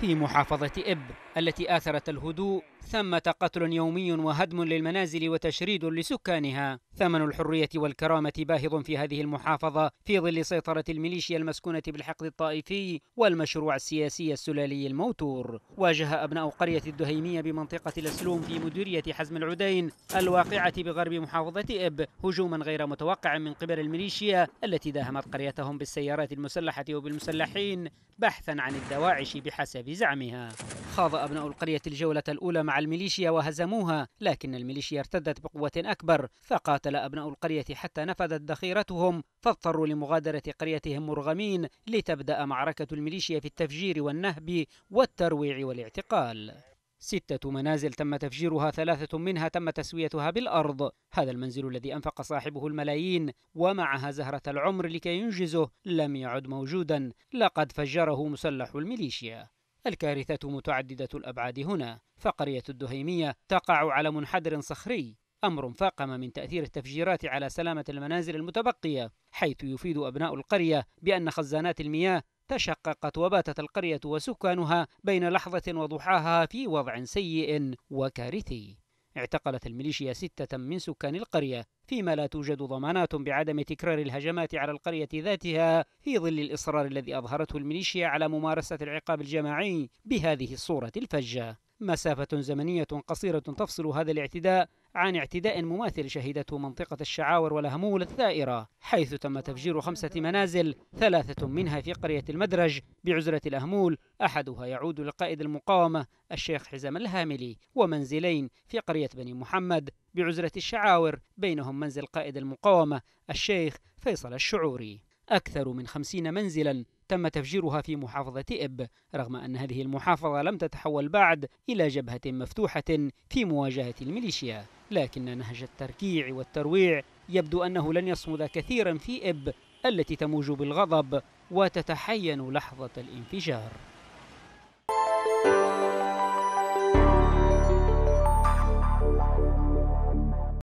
في محافظة إب التي آثرت الهدوء ثمة قتل يومي وهدم للمنازل وتشريد لسكانها ثمن الحرية والكرامة باهظ في هذه المحافظة في ظل سيطرة الميليشيا المسكونة بالحقد الطائفي والمشروع السياسي السلالي الموتور واجه أبناء قرية الدهيمية بمنطقة الأسلوم في مديرية حزم العدين الواقعة بغرب محافظة إب هجوما غير متوقع من قبل الميليشيا التي داهمت قريتهم بالسيارات المسلحة وبالمسلحين بحثا عن الدواعش بحسب بزعمها خاض أبناء القرية الجولة الأولى مع الميليشيا وهزموها لكن الميليشيا ارتدت بقوة أكبر فقاتل أبناء القرية حتى نفذت ذخيرتهم فاضطروا لمغادرة قريتهم مرغمين لتبدأ معركة الميليشيا في التفجير والنهب والترويع والاعتقال ستة منازل تم تفجيرها ثلاثة منها تم تسويتها بالأرض هذا المنزل الذي أنفق صاحبه الملايين ومعها زهرة العمر لكي ينجزه لم يعد موجودا لقد فجره مسلح الميليشيا الكارثة متعددة الأبعاد هنا فقرية الدهيمية تقع على منحدر صخري أمر فاقم من تأثير التفجيرات على سلامة المنازل المتبقية حيث يفيد أبناء القرية بأن خزانات المياه تشققت وباتت القرية وسكانها بين لحظة وضحاها في وضع سيء وكارثي اعتقلت الميليشيا ستة من سكان القرية فيما لا توجد ضمانات بعدم تكرار الهجمات على القرية ذاتها في ظل الإصرار الذي أظهرته الميليشيا على ممارسة العقاب الجماعي بهذه الصورة الفجة مسافة زمنية قصيرة تفصل هذا الاعتداء عن اعتداء مماثل شهدته منطقة الشعاور والهمول الثائرة حيث تم تفجير خمسة منازل ثلاثة منها في قرية المدرج بعزلة الأهمول أحدها يعود لقائد المقاومة الشيخ حزام الهاملي ومنزلين في قرية بني محمد بعزلة الشعاور بينهم منزل قائد المقاومة الشيخ فيصل الشعوري أكثر من خمسين منزلا تم تفجيرها في محافظة إب رغم أن هذه المحافظة لم تتحول بعد إلى جبهة مفتوحة في مواجهة الميليشيا لكن نهج التركيع والترويع يبدو أنه لن يصمد كثيرا في إب التي تموج بالغضب وتتحين لحظة الانفجار